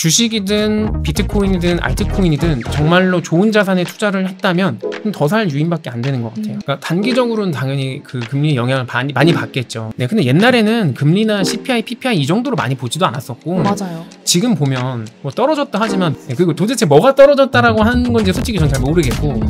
주식이든 비트코인이든 알트코인이든 정말로 좋은 자산에 투자를 했다면 더 살 유인밖에 안 되는 것 같아요. 음. 그러니까 단기적으로는 당연히 그 금리 영향을 많이, 많이 받겠죠. 네, 근데 옛날에는 금리나 CPI, PPI 이 정도로 많이 보지도 않았었고 맞아요. 지금 보면 뭐 떨어졌다 하지만 네, 그리고 도대체 뭐가 떨어졌다라고 하는 건지 솔직히 전 잘 모르겠고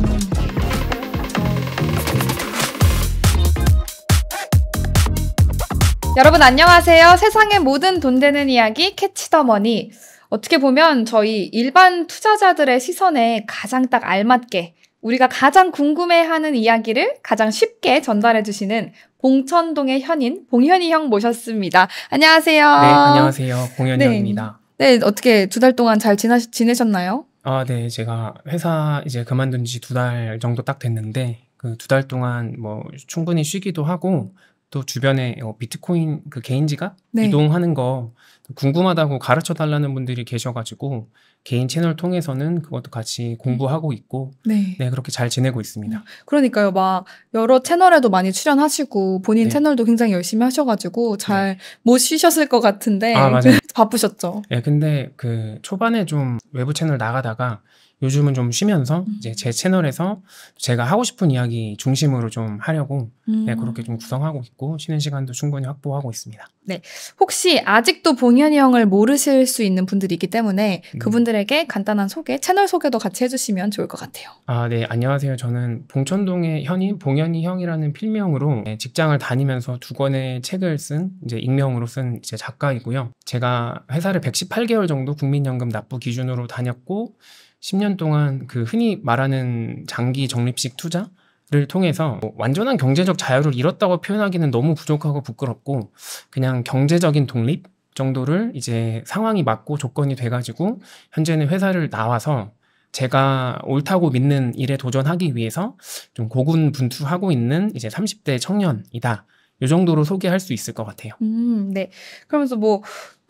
여러분 안녕하세요. 세상의 모든 돈 되는 이야기 캐치더머니 어떻게 보면 저희 일반 투자자들의 시선에 가장 딱 알맞게 우리가 가장 궁금해하는 이야기를 가장 쉽게 전달해 주시는 봉천동의 현인 봉현이 형 모셨습니다. 안녕하세요. 네, 안녕하세요. 봉현이 네. 형입니다. 네, 어떻게 두 달 동안 잘 지나, 지내셨나요? 아, 네, 제가 회사 이제 그만둔 지 두 달 정도 딱 됐는데 그 두 달 동안 뭐 충분히 쉬기도 하고 또 주변에 어, 비트코인 그 개인지갑 네. 이동하는 거 궁금하다고 가르쳐 달라는 분들이 계셔가지고 개인 채널 통해서는 그것도 같이 공부하고 있고 네, 네 그렇게 잘 지내고 있습니다. 그러니까요, 막 여러 채널에도 많이 출연하시고 본인 네. 채널도 굉장히 열심히 하셔가지고 잘 못 쉬셨을 네. 것 같은데 아, 맞아요. 바쁘셨죠. 네, 근데 그 초반에 좀 외부 채널 나가다가 요즘은 좀 쉬면서 음. 이제 제 채널에서 제가 하고 싶은 이야기 중심으로 좀 하려고 네, 음. 네, 그렇게 좀 구성하고 있고 쉬는 시간도 충분히 확보하고 있습니다. 네, 혹시 아직도 봉현이 형을 모르실 수 있는 분들이 있기 때문에 음. 그분들에게 간단한 소개, 채널 소개도 같이 해주시면 좋을 것 같아요. 아, 네, 안녕하세요. 저는 봉천동의 현인 봉현이 형이라는 필명으로 네, 직장을 다니면서 두 권의 책을 쓴 이제 익명으로 쓴 이제 작가이고요. 제가 회사를 118개월 정도 국민연금 납부 기준으로 다녔고 10년 동안 그 흔히 말하는 장기 적립식 투자 를 통해서 뭐 완전한 경제적 자유를 잃었다고 표현하기는 너무 부족하고 부끄럽고 그냥 경제적인 독립 정도를 이제 상황이 맞고 조건이 돼가지고 현재는 회사를 나와서 제가 옳다고 믿는 일에 도전하기 위해서 좀 고군분투하고 있는 이제 30대 청년이다. 이 정도로 소개할 수 있을 것 같아요. 음, 네. 그러면서 뭐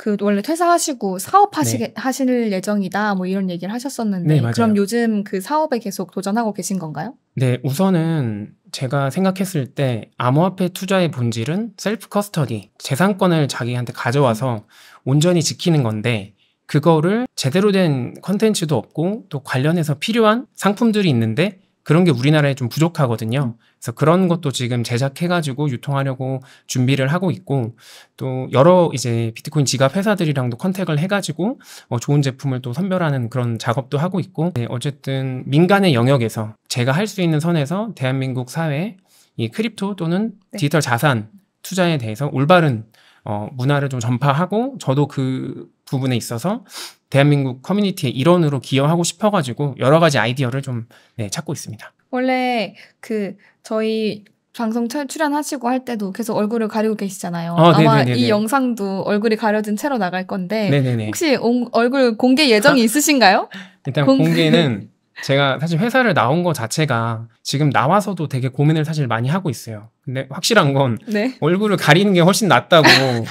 그 원래 퇴사하시고 사업하시 네. 하실 예정이다 뭐 이런 얘기를 하셨었는데 네, 그럼 요즘 그 사업에 계속 도전하고 계신 건가요? 네, 우선은 제가 생각했을 때 암호화폐 투자의 본질은 셀프 커스터디, 재산권을 자기한테 가져와서 온전히 지키는 건데 그거를 제대로 된 컨텐츠도 없고 또 관련해서 필요한 상품들이 있는데 그런 게 우리나라에 좀 부족하거든요. 그래서 그런 것도 지금 제작해가지고 유통하려고 준비를 하고 있고 또 여러 이제 비트코인 지갑 회사들이랑도 컨택을 해가지고 어 좋은 제품을 또 선별하는 그런 작업도 하고 있고 네, 어쨌든 민간의 영역에서 제가 할 수 있는 선에서 대한민국 사회 이 크립토 또는 네. 디지털 자산 투자에 대해서 올바른 어, 문화를 좀 전파하고 저도 그 부분에 있어서 대한민국 커뮤니티의 일원으로 기여하고 싶어가지고 여러 가지 아이디어를 좀 네, 찾고 있습니다. 원래 그 저희 방송 출연하시고 할 때도 계속 얼굴을 가리고 계시잖아요. 어, 아마 네네네네. 이 영상도 얼굴이 가려진 채로 나갈 건데 네네네. 혹시 오, 얼굴 공개 예정이 있으신가요? 일단 공... 공개는 제가 사실 회사를 나온 거 자체가 지금 나와서도 되게 고민을 사실 많이 하고 있어요. 근데 확실한 건 네? 얼굴을 가리는 게 훨씬 낫다고 아,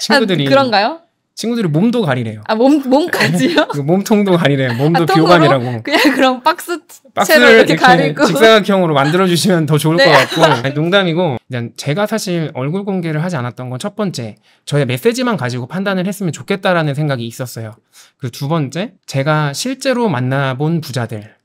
친구들이 아, 그런가요? 친구들이 몸도 가리래요. 아, 몸, 몸까지요? 그 몸통도 가리래요. 몸도 아, 비호감이라고. 그냥 그런 박스, 박스를 이렇게, 이렇게 가리고. 직사각형으로 만들어주시면 더 좋을 네. 것 같고. 아니, 농담이고, 그냥 제가 사실 얼굴 공개를 하지 않았던 건 첫 번째, 저의 메시지만 가지고 판단을 했으면 좋겠다라는 생각이 있었어요. 그두 번째, 제가 실제로 만나본 부자들,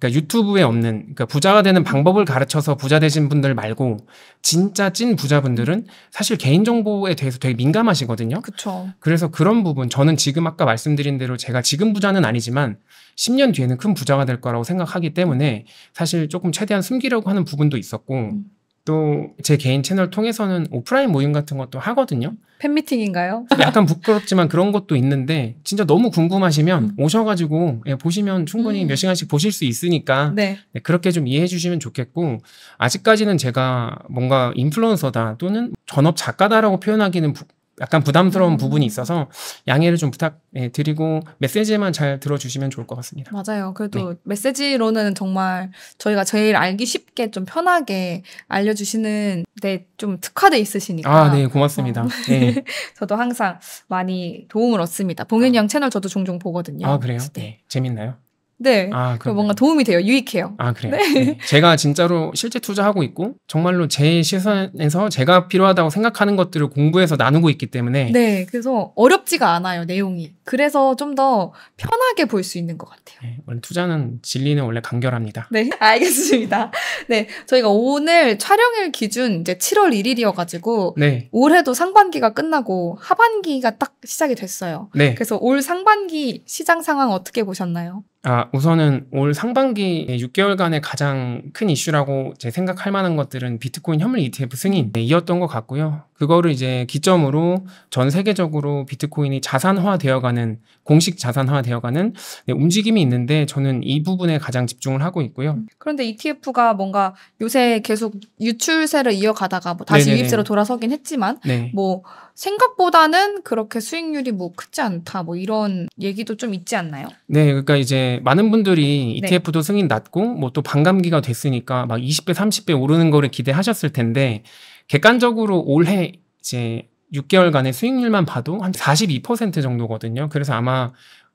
그러니까 유튜브에 없는 그러니까 부자가 되는 방법을 가르쳐서 부자 되신 분들 말고 진짜 찐 부자분들은 사실 개인 정보에 대해서 되게 민감하시거든요. 그렇죠. 그래서 그런 부분 저는 지금 아까 말씀드린 대로 제가 지금 부자는 아니지만 10년 뒤에는 큰 부자가 될 거라고 생각하기 때문에 사실 조금 최대한 숨기려고 하는 부분도 있었고 음. 또제 개인 채널 통해서는 오프라인 모임 같은 것도 하거든요. 팬미팅인가요? 약간 부끄럽지만 그런 것도 있는데 진짜 너무 궁금하시면 음. 오셔가지고 예, 보시면 충분히 음. 몇 시간씩 보실 수 있으니까 네. 네, 그렇게 좀 이해해 주시면 좋겠고 아직까지는 제가 뭔가 인플루언서다 또는 전업 작가다라고 표현하기는 부, 약간 부담스러운 음. 부분이 있어서 양해를 좀 부탁드리고 메시지만 잘 들어주시면 좋을 것 같습니다. 맞아요. 그래도 네. 메시지로는 정말 저희가 제일 알기 쉽게 좀 편하게 알려주시는 데좀 특화돼 있으시니까. 아, 네, 고맙습니다. 어. 네. 저도 항상 많이 도움을 얻습니다. 봉현이 아. 형 채널 저도 종종 보거든요. 아, 그래요? 네. 네. 재밌나요? 네. 아, 뭔가 도움이 돼요. 유익해요. 아, 그래요. 네. 네. 제가 진짜로 실제 투자하고 있고 정말로 제 시선에서 제가 필요하다고 생각하는 것들을 공부해서 나누고 있기 때문에 네. 그래서 어렵지가 않아요. 내용이. 그래서 좀 더 편하게 볼 수 있는 것 같아요. 네. 원래 투자는 진리는 원래 간결합니다. 네. 알겠습니다. 네. 저희가 오늘 촬영일 기준 이제 7월 1일이어 가지고 네. 올해도 상반기가 끝나고 하반기가 딱 시작이 됐어요. 네. 그래서 올 상반기 시장 상황 어떻게 보셨나요? 아, 우선은 올 상반기 6개월간의 가장 큰 이슈라고 제 생각할 만한 것들은 비트코인 현물 ETF 승인이었던 네, 것 같고요. 그거를 이제 기점으로 전 세계적으로 비트코인이 자산화 되어가는 공식 자산화 되어가는 네, 움직임이 있는데 저는 이 부분에 가장 집중을 하고 있고요. 음, 그런데 ETF가 뭔가 요새 계속 유출세를 이어가다가 뭐 다시 네네네. 유입세로 돌아서긴 했지만 네. 뭐 생각보다는 그렇게 수익률이 뭐 크지 않다 뭐 이런 얘기도 좀 있지 않나요? 네, 그러니까 이제 많은 분들이 ETF도 네. E 승인 났고 뭐 또 반감기가 됐으니까 막 20배, 30배 오르는 거를 기대하셨을 텐데 객관적으로 올해 이제 6개월간의 수익률만 봐도 한 42% 정도거든요. 그래서 아마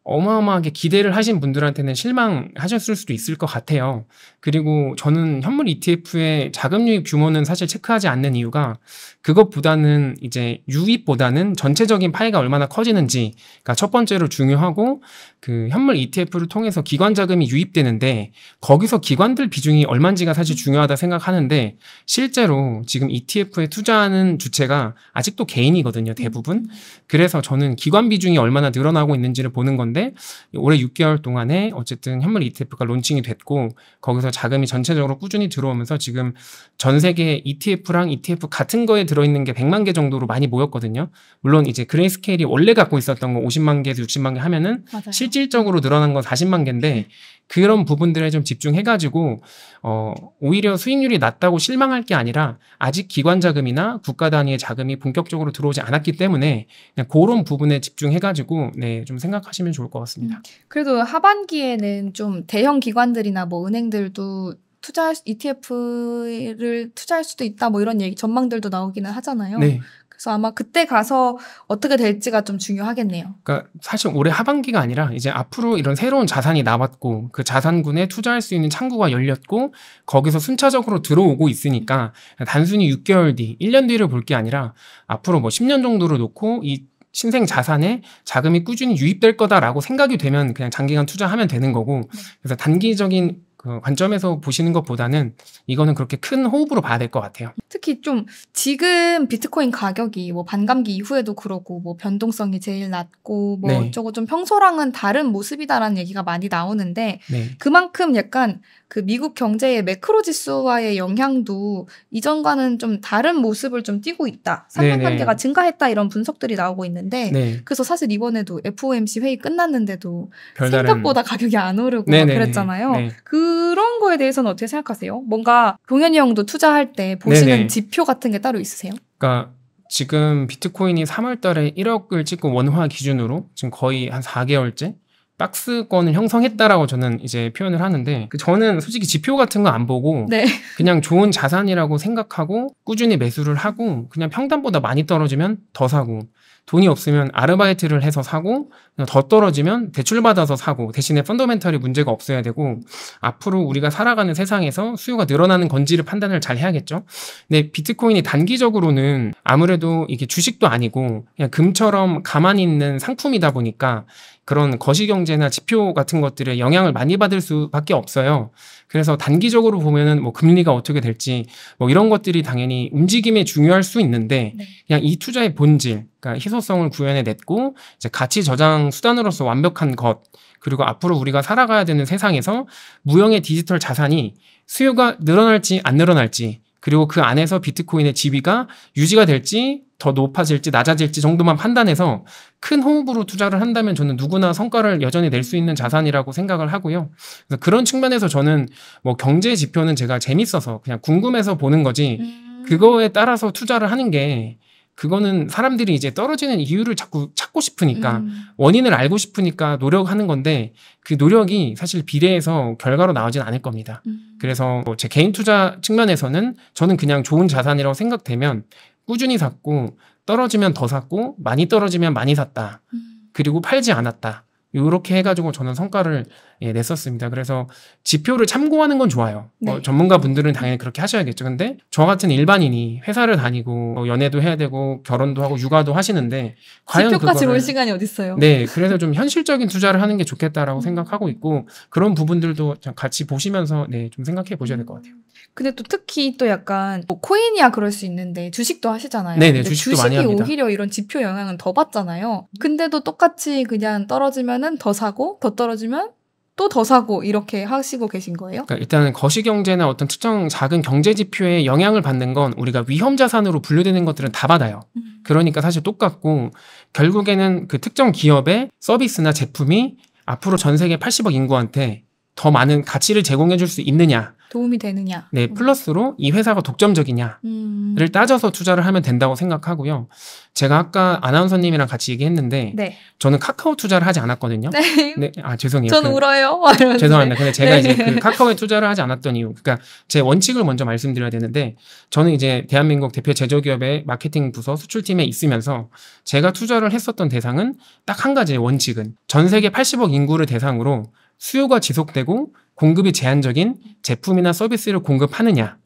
어마어마하게 기대를 하신 분들한테는 실망하셨을 수도 있을 것 같아요. 그리고 저는 현물 ETF의 자금유입 규모는 사실 체크하지 않는 이유가 그것보다는 이제 유입보다는 전체적인 파이가 얼마나 커지는지가 첫 번째로 중요하고 그 현물 ETF를 통해서 기관 자금이 유입되는데 거기서 기관들 비중이 얼만지가 사실 중요하다 생각하는데 실제로 지금 ETF에 투자하는 주체가 아직도 개인이거든요, 대부분. 그래서 저는 기관 비중이 얼마나 늘어나고 있는지를 보는 건데 있는데 올해 6개월 동안에 어쨌든 현물 ETF가 론칭이 됐고 거기서 자금이 전체적으로 꾸준히 들어오면서 지금 전 세계 ETF랑 ETF 같은 거에 들어있는 게 100만 개 정도로 많이 모였거든요. 물론 이제 그레이스케일이 원래 갖고 있었던 거 50만 개에서 60만 개 하면은 맞아요. 실질적으로 늘어난 건 40만 개인데 네. 그런 부분들에 좀 집중해가지고 어 오히려 수익률이 낮다고 실망할 게 아니라 아직 기관 자금이나 국가 단위의 자금이 본격적으로 들어오지 않았기 때문에 그냥 그런 부분에 집중해가지고 네좀 생각하시면 좋을. 좋을 것 같습니다. 음, 그래도 하반기에는 좀 대형 기관들이나 뭐 은행들도 투자 ETF를 투자할 수도 있다 뭐 이런 얘기 전망들도 나오기는 하잖아요. 네. 그래서 아마 그때 가서 어떻게 될지가 좀 중요하겠네요. 그러니까 사실 올해 하반기가 아니라 이제 앞으로 이런 새로운 자산이 나왔고 그 자산군에 투자할 수 있는 창구가 열렸고 거기서 순차적으로 들어오고 있으니까 단순히 6개월 뒤, 1년 뒤를 볼 게 아니라 앞으로 뭐 10년 정도를 놓고 이 신생 자산에 자금이 꾸준히 유입될 거다라고 생각이 되면 그냥 장기간 투자하면 되는 거고 네. 그래서 단기적인 그 관점에서 보시는 것보다는 이거는 그렇게 큰 호흡으로 봐야 될 것 같아요. 특히 좀 지금 비트코인 가격이 뭐 반감기 이후에도 그러고 뭐 변동성이 제일 낮고 뭐 네. 어쩌고 좀 평소랑은 다른 모습이다라는 얘기가 많이 나오는데 네. 그만큼 약간 그 미국 경제의 매크로 지수와의 영향도 이전과는 좀 다른 모습을 좀띄고 있다. 상관관계가 증가했다 이런 분석들이 나오고 있는데 네. 그래서 사실 이번에도 FOMC 회의 끝났는데도 별다른... 생각보다 가격이 안 오르고 그랬잖아요. 네. 그 그런 거에 대해서는 어떻게 생각하세요? 뭔가 동현이 형도 투자할 때 보시는 네네. 지표 같은 게 따로 있으세요? 그러니까 지금 비트코인이 3월 달에 1억을 찍고 원화 기준으로 지금 거의 한 4개월째 박스권을 형성했다라고 저는 이제 표현을 하는데 그 저는 솔직히 지표 같은 거 안 보고 네. 그냥 좋은 자산이라고 생각하고 꾸준히 매수를 하고 그냥 평단보다 많이 떨어지면 더 사고 돈이 없으면 아르바이트를 해서 사고 더 떨어지면 대출받아서 사고 대신에 펀더멘털이 문제가 없어야 되고 앞으로 우리가 살아가는 세상에서 수요가 늘어나는 건지를 판단을 잘 해야겠죠. 근데 비트코인이 단기적으로는 아무래도 이게 주식도 아니고 그냥 금처럼 가만히 있는 상품이다 보니까 그런 거시경제나 지표 같은 것들에 영향을 많이 받을 수밖에 없어요. 그래서 단기적으로 보면은 뭐 금리가 어떻게 될지 뭐 이런 것들이 당연히 움직임에 중요할 수 있는데 네. 그냥 이 투자의 본질, 그러니까 희소성을 구현해 냈고 이제 가치 저장 수단으로서 완벽한 것 그리고 앞으로 우리가 살아가야 되는 세상에서 무형의 디지털 자산이 수요가 늘어날지 안 늘어날지 그리고 그 안에서 비트코인의 지위가 유지가 될지 더 높아질지 낮아질지 정도만 판단해서 큰 호흡으로 투자를 한다면 저는 누구나 성과를 여전히 낼 수 있는 자산이라고 생각을 하고요. 그래서 그런 측면에서 저는 뭐 경제 지표는 제가 재밌어서 그냥 궁금해서 보는 거지 음. 그거에 따라서 투자를 하는 게 그거는 사람들이 이제 떨어지는 이유를 자꾸 찾고 싶으니까 음. 원인을 알고 싶으니까 노력하는 건데 그 노력이 사실 비례해서 결과로 나오진 않을 겁니다. 음. 그래서 뭐제 개인 투자 측면에서는 저는 그냥 좋은 자산이라고 생각되면 꾸준히 샀고 떨어지면 더 샀고 많이 떨어지면 많이 샀다. 음. 그리고 팔지 않았다. 이렇게 해가지고 저는 성과를 예, 냈었습니다. 그래서 지표를 참고하는 건 좋아요. 어, 네. 어, 전문가 분들은 당연히 그렇게 하셔야겠죠. 근데 저 같은 일반인이 회사를 다니고 어, 연애도 해야 되고 결혼도 하고 육아도 하시는데 과연 지표까지 그올 시간이 어디 있어요? 네, 그래서 좀 현실적인 투자를 하는 게 좋겠다라고 음. 생각하고 있고 그런 부분들도 같이 보시면서 네, 좀 생각해 보셔야 될 것 같아요. 음. 근데 또 특히 또 약간 뭐 코인이야 그럴 수 있는데 주식도 하시잖아요. 네네, 주식도 많이 합니다. 주식이 오히려 이런 지표 영향은 더 받잖아요. 근데도 똑같이 그냥 떨어지면 떨어지면은 더 사고 더 떨어지면 또 더 사고 이렇게 하시고 계신 거예요? 그러니까 일단은 거시 경제나 어떤 특정 작은 경제 지표에 영향을 받는 건 우리가 위험 자산으로 분류되는 것들은 다 받아요. 음. 그러니까 사실 똑같고 결국에는 그 특정 기업의 서비스나 제품이 앞으로 전 세계 80억 인구한테 더 많은 가치를 제공해 줄 수 있느냐. 도움이 되느냐. 네, 음. 플러스로 이 회사가 독점적이냐를 음. 따져서 투자를 하면 된다고 생각하고요. 제가 아까 아나운서님이랑 같이 얘기했는데 네. 저는 카카오 투자를 하지 않았거든요. 네. 네. 아, 죄송해요. 전 그, 울어요. 죄송합니다. 근데 제가 네. 이제 그 카카오에 투자를 하지 않았던 이유. 그러니까 제 원칙을 먼저 말씀드려야 되는데 저는 이제 대한민국 대표 제조기업의 마케팅 부서 수출팀에 있으면서 제가 투자를 했었던 대상은 딱 한 가지의 원칙은 전 세계 80억 인구를 대상으로 수요가 지속되고 공급이 제한적인 제품이나 서비스를 공급하느냐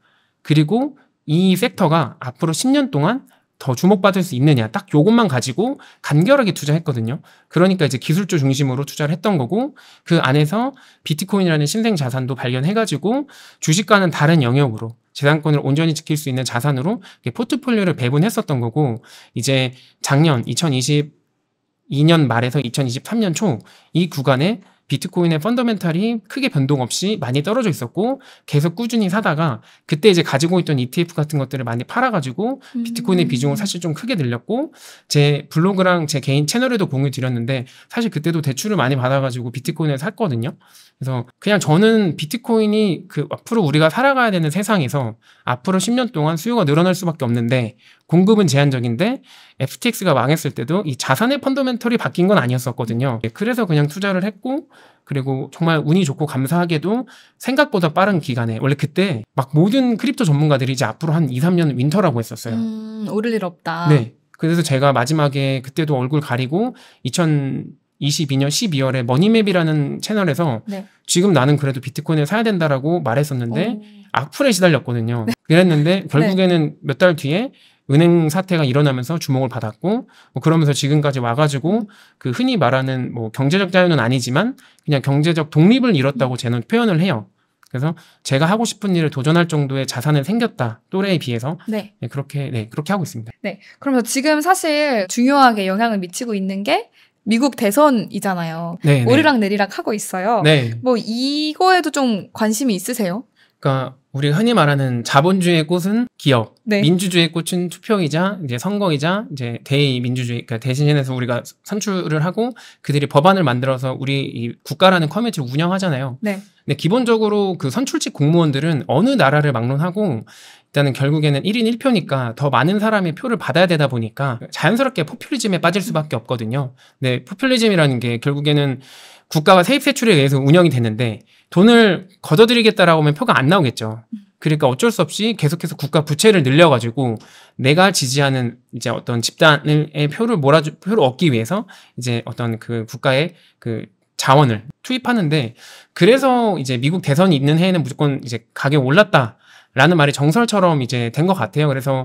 그리고 이 섹터가 앞으로 10년 동안 더 주목받을 수 있느냐 딱 요것만 가지고 간결하게 투자했거든요. 그러니까 이제 기술주 중심으로 투자를 했던 거고 그 안에서 비트코인이라는 신생 자산도 발견해가지고 주식과는 다른 영역으로 재산권을 온전히 지킬 수 있는 자산으로 포트폴리오를 배분했었던 거고 이제 작년 2022년 말에서 2023년 초 이 구간에 비트코인의 펀더멘탈이 크게 변동 없이 많이 떨어져 있었고 계속 꾸준히 사다가 그때 이제 가지고 있던 ETF 같은 것들을 많이 팔아가지고 음. 비트코인의 비중을 사실 좀 크게 늘렸고 제 블로그랑 제 개인 채널에도 공유 드렸는데 사실 그때도 대출을 많이 받아가지고 비트코인을 샀거든요. 그래서 그냥 저는 비트코인이 그 앞으로 우리가 살아가야 되는 세상에서 앞으로 10년 동안 수요가 늘어날 수밖에 없는데 공급은 제한적인데 FTX가 망했을 때도 이 자산의 펀더멘털이 바뀐 건 아니었었거든요. 예, 그래서 그냥 투자를 했고 그리고 정말 운이 좋고 감사하게도 생각보다 빠른 기간에 원래 그때 막 모든 크립토 전문가들이 이제 앞으로 한 2, 3년 윈터라고 했었어요. 음, 오를 일 없다. 네. 그래서 제가 마지막에 그때도 얼굴 가리고 2 0 22년 12월에 머니맵이라는 채널에서 네. 지금 나는 그래도 비트코인을 사야 된다라고 말했었는데 오. 악플에 시달렸거든요. 네. 그랬는데 네. 결국에는 네. 몇달 뒤에 은행 사태가 일어나면서 주목을 받았고 뭐 그러면서 지금까지 와가지고 그 흔히 말하는 뭐 경제적 자유는 아니지만 그냥 경제적 독립을 잃었다고 저는 표현을 해요. 그래서 제가 하고 싶은 일을 도전할 정도의 자산을 생겼다 또래에 비해서 네. 네, 그렇게 네 그렇게 하고 있습니다. 네 그러면 지금 사실 중요하게 영향을 미치고 있는 게 미국 대선이잖아요. 네, 네, 오르락 내리락 하고 있어요. 네. 뭐 이거에도 좀 관심이 있으세요? 그러니까 우리 흔히 말하는 자본주의의 꽃은 기업, 네. 민주주의의 꽃은 투표이자 이제 선거이자 이제 대의 민주주의 그러니까 대신해서 우리가 선출을 하고 그들이 법안을 만들어서 우리 이 국가라는 커뮤니티를 운영하잖아요. 네. 근데 기본적으로 그 선출직 공무원들은 어느 나라를 막론하고 일단은 결국에는 1인 1표니까 더 많은 사람의 표를 받아야 되다 보니까 자연스럽게 포퓰리즘에 빠질 수밖에 없거든요. 네, 포퓰리즘이라는 게 결국에는 국가가 세입 세출에 의해서 운영이 되는데 돈을 걷어들이겠다라고 하면 표가 안 나오겠죠. 그러니까 어쩔 수 없이 계속해서 국가 부채를 늘려가지고 내가 지지하는 이제 어떤 집단의 표를 몰아주 표를 얻기 위해서 이제 어떤 그 국가의 그 자원을 투입하는데 그래서 이제 미국 대선이 있는 해에는 무조건 이제 가격 올랐다. 라는 말이 정설처럼 이제 된 것 같아요. 그래서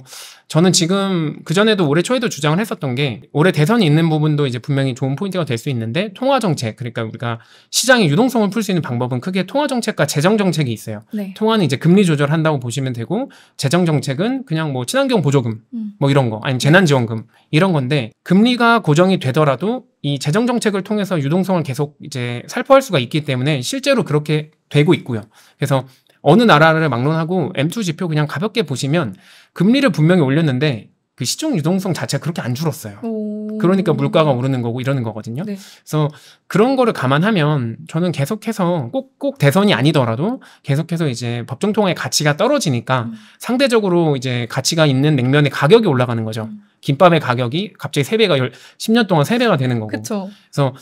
저는 지금 그전에도 올해 초에도 주장을 했었던 게 올해 대선이 있는 부분도 이제 분명히 좋은 포인트가 될 수 있는데 통화정책, 그러니까 우리가 시장의 유동성을 풀 수 있는 방법은 크게 통화정책과 재정정책이 있어요. 네. 통화는 이제 금리 조절한다고 보시면 되고 재정정책은 그냥 뭐 친환경 보조금 음. 뭐 이런 거 아니면 재난지원금 이런 건데 금리가 고정이 되더라도 이 재정 정책을 통해서 유동성을 계속 이제 살포할 수가 있기 때문에 실제로 그렇게 되고 있고요. 그래서 어느 나라를 막론하고 M2 지표 그냥 가볍게 보시면 금리를 분명히 올렸는데 그 시중 유동성 자체가 그렇게 안 줄었어요. 오. 그러니까 물가가 오르는 거고 이러는 거거든요. 네. 그래서 그런 거를 감안하면 저는 계속해서 꼭꼭 대선이 아니더라도 계속해서 이제 법정 통화의 가치가 떨어지니까 음. 상대적으로 이제 가치가 있는 냉면의 가격이 올라가는 거죠. 음. 김밥의 가격이 갑자기 세배가 10년 동안 세배가 되는 거고. 그쵸. 그래서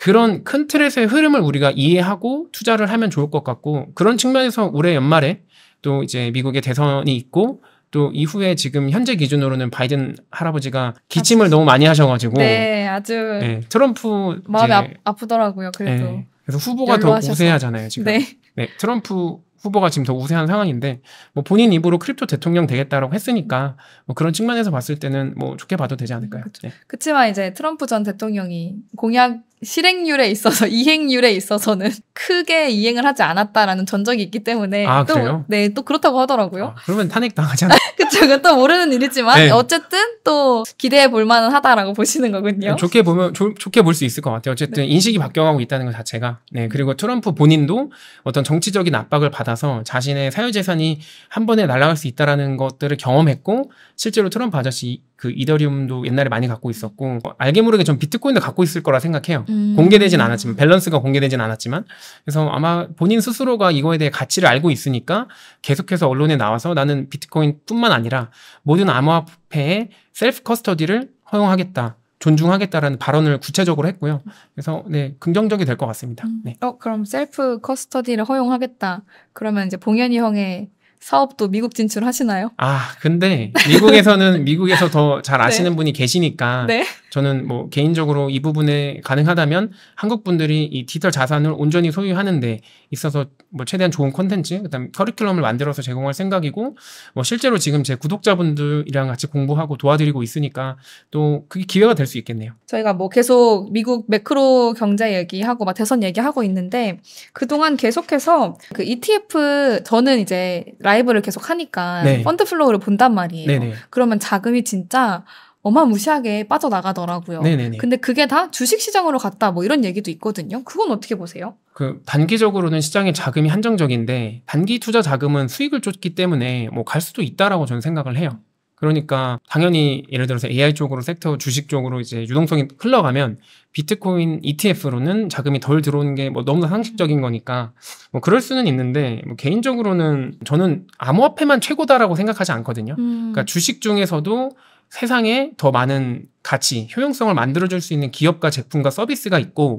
그런 큰 틀에서의 흐름을 우리가 이해하고 투자를 하면 좋을 것 같고 그런 측면에서 올해 연말에 또 이제 미국의 대선이 있고 또 이후에 지금 현재 기준으로는 바이든 할아버지가 기침을 아 너무 많이 하셔가지고 네 아주 네, 트럼프 마음이 아, 아프더라고요 그래도 네, 그래서 후보가 더 하셔서. 우세하잖아요 지금 네. 네 트럼프 후보가 지금 더 우세한 상황인데 뭐 본인 입으로 크립토 대통령 되겠다라고 했으니까 뭐 그런 측면에서 봤을 때는 뭐 좋게 봐도 되지 않을까요? 그렇지만 네. 이제 트럼프 전 대통령이 공약 실행률에 있어서 이행률에 있어서는 크게 이행을 하지 않았다라는 전적이 있기 때문에 아, 또, 그래요? 네, 또 그렇다고 하더라고요. 아, 그러면 탄핵 당하잖아 그쵸, 또 모르는 일이지만 네. 어쨌든 또 기대해 볼 만은 하다라고 보시는 거군요. 좋게 보면 조, 좋게 볼 수 있을 것 같아요. 어쨌든 네. 인식이 바뀌어가고 있다는 것 자체가 네 그리고 트럼프 본인도 어떤 정치적인 압박을 받아서 자신의 사유재산이 한 번에 날아갈 수 있다라는 것들을 경험했고 실제로 트럼프 아저씨 그 이더리움도 옛날에 많이 갖고 있었고 알게 모르게 전 비트코인도 갖고 있을 거라 생각해요. 음. 공개되진 않았지만 밸런스가 공개되진 않았지만 그래서 아마 본인 스스로가 이거에 대해 가치를 알고 있으니까 계속해서 언론에 나와서 나는 비트코인뿐만 아니라 모든 암호화폐의 셀프 커스터디를 허용하겠다. 존중하겠다라는 발언을 구체적으로 했고요. 그래서 네 긍정적이 될 것 같습니다. 음. 네. 어 그럼 셀프 커스터디를 허용하겠다. 그러면 이제 봉현이 형의 사업도 미국 진출하시나요? 아, 근데 미국에서는 미국에서 더잘 네. 아시는 네. 분이 계시니까 네? 저는 뭐 개인적으로 이 부분에 가능하다면 한국 분들이 이 디지털 자산을 온전히 소유하는데 있어서 뭐 최대한 좋은 콘텐츠 그다음 커리큘럼을 만들어서 제공할 생각이고 뭐 실제로 지금 제 구독자분들이랑 같이 공부하고 도와드리고 있으니까 또 그게 기회가 될 수 있겠네요. 저희가 뭐 계속 미국 매크로 경제 얘기하고 막 대선 얘기하고 있는데 그동안 계속해서 그 ETF 저는 이제 라이브를 계속 하니까 네. 펀드 플로우를 본단 말이에요. 네네. 그러면 자금이 진짜 어마무시하게 빠져나가더라고요. 네네네. 근데 그게 다 주식시장으로 갔다 뭐 이런 얘기도 있거든요. 그건 어떻게 보세요? 그 단기적으로는 시장의 자금이 한정적인데 단기 투자 자금은 수익을 쫓기 때문에 뭐 갈 수도 있다라고 저는 생각을 해요. 그러니까 당연히 예를 들어서 AI 쪽으로 섹터 주식 쪽으로 이제 유동성이 흘러가면 비트코인 ETF로는 자금이 덜 들어오는 게 뭐 너무나 상식적인 거니까 뭐 그럴 수는 있는데 뭐 개인적으로는 저는 암호화폐만 최고다라고 생각하지 않거든요. 음. 그러니까 주식 중에서도 세상에 더 많은 가치, 효용성을 만들어줄 수 있는 기업과 제품과 서비스가 있고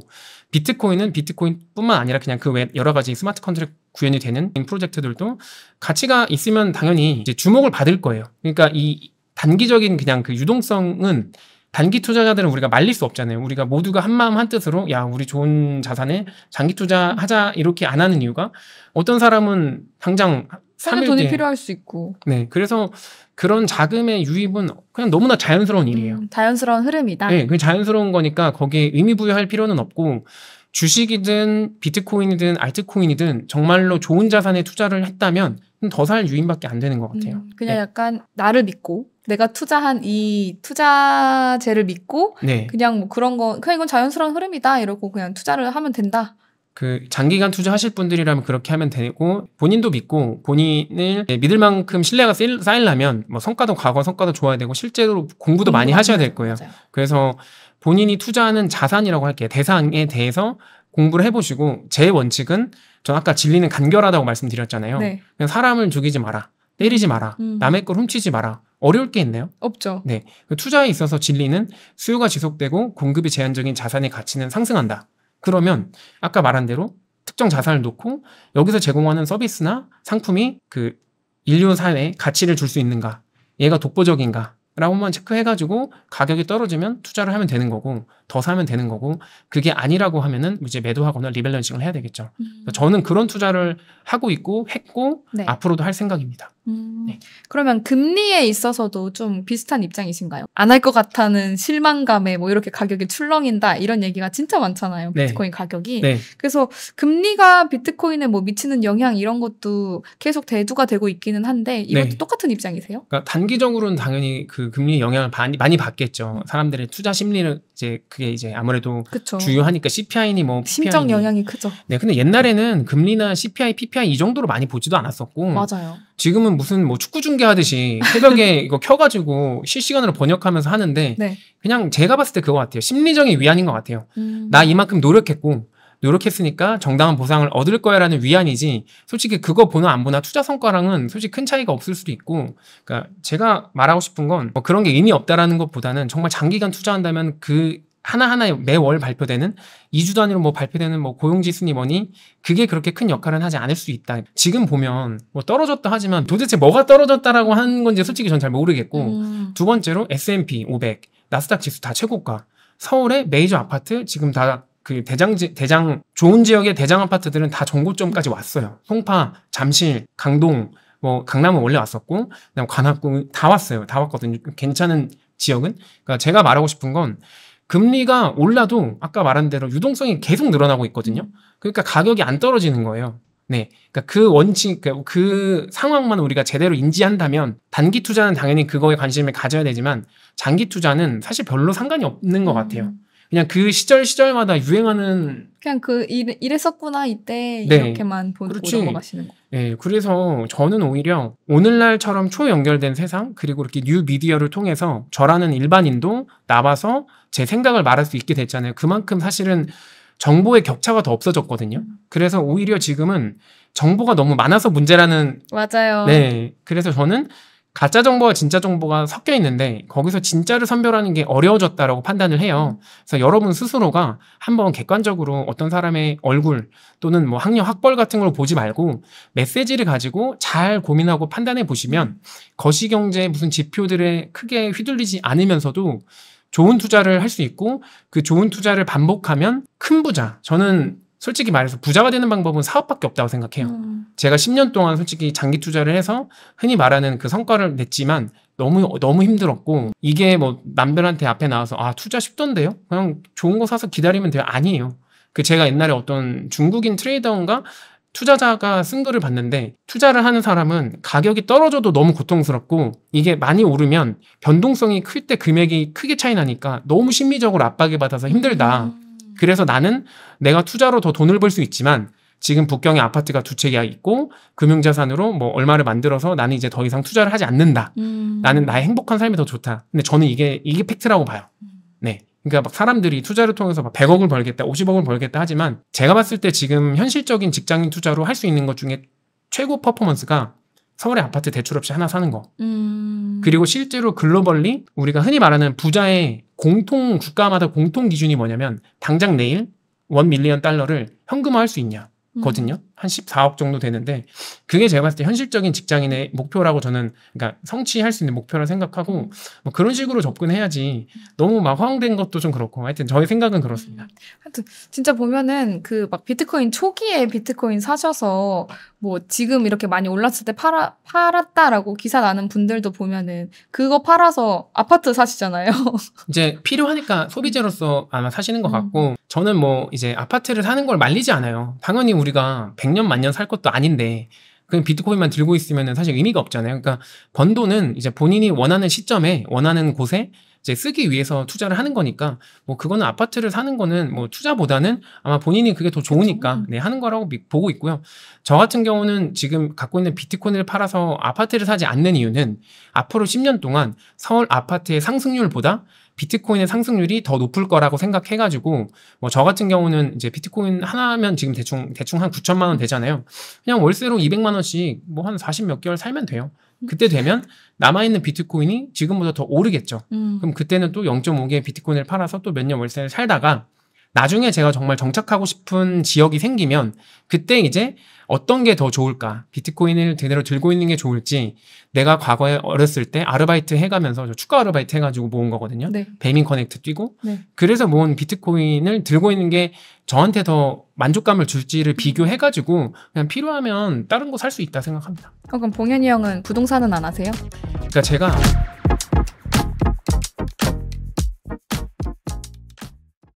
비트코인은 비트코인뿐만 아니라 그냥 그 외 여러 가지 스마트 컨트랙 구현이 되는 프로젝트들도 가치가 있으면 당연히 이제 주목을 받을 거예요. 그러니까 이 단기적인 그냥 그 유동성은 단기 투자자들은 우리가 말릴 수 없잖아요. 우리가 모두가 한마음 한뜻으로 야 우리 좋은 자산에 장기 투자하자 이렇게 안 하는 이유가 어떤 사람은 당장 사실 돈이 필요할 수 있고. 네. 그래서 그런 자금의 유입은 그냥 너무나 자연스러운 음, 일이에요. 음, 자연스러운 흐름이다. 네. 그 자연스러운 거니까 거기에 의미 부여할 필요는 없고 주식이든 비트코인이든 알트코인이든 정말로 좋은 자산에 투자를 했다면 더 살 유인밖에 안 되는 것 음, 같아요. 음, 그냥 네. 약간 나를 믿고 내가 투자한 이 투자재를 믿고 네. 그냥 뭐 그런 거 그냥 이건 자연스러운 흐름이다 이러고 그냥 투자를 하면 된다 그 장기간 투자하실 분들이라면 그렇게 하면 되고 본인도 믿고 본인을 믿을 만큼 신뢰가 쌓이려면 뭐 성과도 과거 성과도 좋아야 되고 실제로 공부도 많이 하셔야 될 거예요. 맞아요. 그래서 본인이 투자하는 자산이라고 할게요. 대상에 대해서 공부를 해보시고 제 원칙은 전 아까 진리는 간결하다고 말씀드렸잖아요. 네. 그냥 사람을 죽이지 마라. 때리지 마라. 음. 남의 걸 훔치지 마라. 어려울 게 있나요? 없죠. 네. 그 투자에 있어서 진리는 수요가 지속되고 공급이 제한적인 자산의 가치는 상승한다. 그러면 아까 말한 대로 특정 자산을 놓고 여기서 제공하는 서비스나 상품이 그 인류 사회에 가치를 줄 수 있는가, 얘가 독보적인가, 라고만 체크해가지고 가격이 떨어지면 투자를 하면 되는 거고 더 사면 되는 거고 그게 아니라고 하면은 이제 매도하거나 리밸런싱을 해야 되겠죠. 음. 저는 그런 투자를 하고 있고 했고 네. 앞으로도 할 생각입니다. 음. 네. 그러면 금리에 있어서도 좀 비슷한 입장이신가요? 안 할 것 같다는 실망감에 뭐 이렇게 가격이 출렁인다 이런 얘기가 진짜 많잖아요. 네. 비트코인 네. 가격이. 그래서 금리가 비트코인에 뭐 미치는 영향 이런 것도 계속 대두가 되고 있기는 한데 이것도 네. 똑같은 입장이세요? 그러니까 단기적으로는 당연히 그 금리 영향을 많이 받겠죠. 사람들의 투자 심리를 이제 그 그게 이제 아무래도 그쵸. 주요하니까 CPI니 뭐 PPI니. 심정 영향이 크죠. 네, 근데 옛날에는 금리나 CPI, PPI 이 정도로 많이 보지도 않았었고 맞아요. 지금은 무슨 뭐 축구 중계하듯이 새벽에 이거 켜가지고 실시간으로 번역하면서 하는데 네. 그냥 제가 봤을 때 그거 같아요. 심리적인 위안인 것 같아요. 음. 나 이만큼 노력했고 노력했으니까 정당한 보상을 얻을 거야라는 위안이지 솔직히 그거 보나 안 보나 투자 성과랑은 솔직히 큰 차이가 없을 수도 있고 그러니까 제가 말하고 싶은 건 뭐 그런 게 의미 없다라는 것보다는 정말 장기간 투자한다면 그 하나하나 매월 발표되는 2주 단위로 뭐 발표되는 뭐 고용지수니 뭐니 그게 그렇게 큰 역할은 하지 않을 수 있다. 지금 보면 뭐 떨어졌다 하지만 도대체 뭐가 떨어졌다라고 하는 건지 솔직히 전 잘 모르겠고 음. 두 번째로 S&P 500, 나스닥 지수 다 최고가. 서울의 메이저 아파트 지금 다 그 대장 대장 좋은 지역의 대장 아파트들은 다 전고점까지 왔어요. 송파, 잠실, 강동 뭐 강남은 원래 왔었고 그다음 관악구 다 왔어요. 다 왔거든요. 괜찮은 지역은 그니까 제가 말하고 싶은 건 금리가 올라도 아까 말한 대로 유동성이 계속 늘어나고 있거든요. 음. 그러니까 가격이 안 떨어지는 거예요. 네. 그러니까 그 원칙, 그러니까 그 상황만 우리가 제대로 인지한다면 단기 투자는 당연히 그거에 관심을 가져야 되지만 장기 투자는 사실 별로 상관이 없는 것 같아요. 음. 그냥 그 시절 시절마다 유행하는 그냥 그 일, 이랬었구나 이때 네. 이렇게만 보고 넘어가시는 거. 네, 그래서 저는 오히려 오늘날처럼 초연결된 세상 그리고 이렇게 뉴 미디어를 통해서 저라는 일반인도 나와서 제 생각을 말할 수 있게 됐잖아요. 그만큼 사실은 정보의 격차가 더 없어졌거든요. 그래서 오히려 지금은 정보가 너무 많아서 문제라는 맞아요. 네. 그래서 저는 가짜 정보와 진짜 정보가 섞여 있는데 거기서 진짜를 선별하는 게 어려워졌다라고 판단을 해요. 음. 그래서 여러분 스스로가 한번 객관적으로 어떤 사람의 얼굴 또는 뭐 학력 학벌 같은 걸 보지 말고 메시지를 가지고 잘 고민하고 판단해 보시면 음. 거시경제 무슨 지표들에 크게 휘둘리지 않으면서도 좋은 투자를 할 수 있고 그 좋은 투자를 반복하면 큰 부자. 저는 솔직히 말해서 부자가 되는 방법은 사업밖에 없다고 생각해요. 음. 제가 10년 동안 솔직히 장기 투자를 해서 흔히 말하는 그 성과를 냈지만 너무 너무 힘들었고 이게 뭐 남들한테 앞에 나와서 아 투자 쉽던데요? 그냥 좋은 거 사서 기다리면 돼요. 아니에요. 그 제가 옛날에 어떤 중국인 트레이더인가 투자자가 쓴 글을 봤는데 투자를 하는 사람은 가격이 떨어져도 너무 고통스럽고 이게 많이 오르면 변동성이 클 때 금액이 크게 차이 나니까 너무 심리적으로 압박을 받아서 힘들다. 음. 그래서 나는 내가 투자로 더 돈을 벌 수 있지만 지금 북경에 아파트가 두 채가 있고 금융자산으로 뭐 얼마를 만들어서 나는 이제 더 이상 투자를 하지 않는다. 음. 나는 나의 행복한 삶이 더 좋다. 근데 저는 이게 이게 팩트라고 봐요. 음. 네. 그러니까 막 사람들이 투자를 통해서 막 100억을 벌겠다, 50억을 벌겠다 하지만 제가 봤을 때 지금 현실적인 직장인 투자로 할 수 있는 것 중에 최고 퍼포먼스가 서울의 아파트 대출 없이 하나 사는 거. 음... 그리고 실제로 글로벌리 우리가 흔히 말하는 부자의 공통 국가마다 공통 기준이 뭐냐면 당장 내일 원 밀리언 달러를 현금화할 수 있냐 음. 거든요. 음... 한 14억 정도 되는데 그게 제가 봤을 때 현실적인 직장인의 목표라고 저는 그러니까 성취할 수 있는 목표라 생각하고 뭐 그런 식으로 접근해야지 너무 막 허황된 것도 좀 그렇고 하여튼 저의 생각은 그렇습니다. 음. 하여튼 진짜 보면은 그 막 비트코인 초기에 비트코인 사셔서 뭐 지금 이렇게 많이 올랐을 때 팔아 팔았다라고 기사 나는 분들도 보면은 그거 팔아서 아파트 사시잖아요. 이제 필요하니까 소비재로서 아마 사시는 것 음. 같고 음. 저는 뭐 이제 아파트를 사는 걸 말리지 않아요. 당연히 우리가 백년 만년 살 것도 아닌데 그냥 비트코인만 들고 있으면 사실 의미가 없잖아요. 그러니까 번 돈은 이제 본인이 원하는 시점에 원하는 곳에 이제 쓰기 위해서 투자를 하는 거니까 뭐 그거는 아파트를 사는 거는 뭐 투자보다는 아마 본인이 그게 더 좋으니까 네 하는 거라고 보고 있고요. 저 같은 경우는 지금 갖고 있는 비트코인을 팔아서 아파트를 사지 않는 이유는 앞으로 10년 동안 서울 아파트의 상승률보다 비트코인의 상승률이 더 높을 거라고 생각해가지고 뭐 저 같은 경우는 이제 비트코인 하나면 지금 대충 대충 한 9천만 원 되잖아요. 그냥 월세로 200만 원씩 뭐 한 40몇 개월 살면 돼요. 그때 되면 남아있는 비트코인이 지금보다 더 오르겠죠. 음. 그럼 그때는 또 0.5개의 비트코인을 팔아서 또 몇 년 월세를 살다가 나중에 제가 정말 정착하고 싶은 지역이 생기면 그때 이제 어떤 게 더 좋을까? 비트코인을 제대로 들고 있는 게 좋을지 내가 과거에 어렸을 때 아르바이트 해가면서 저 축구 아르바이트 해가지고 모은 거거든요. 네. 배민 커넥트 뛰고 네. 그래서 모은 비트코인을 들고 있는 게 저한테 더 만족감을 줄지를 비교해가지고 그냥 필요하면 다른 거 살 수 있다 생각합니다. 어, 그럼 봉현이 형은 부동산은 안 하세요? 그러니까 제가